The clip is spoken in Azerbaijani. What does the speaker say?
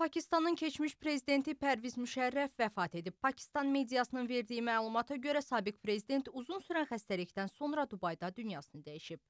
Pakistanın keçmiş prezidenti Pərviz Müşərrəf vəfat edib. Pakistan mediasının verdiyi məlumata görə sabiq prezident uzun sürən xəstəlikdən sonra Dubayda dünyasını dəyişib.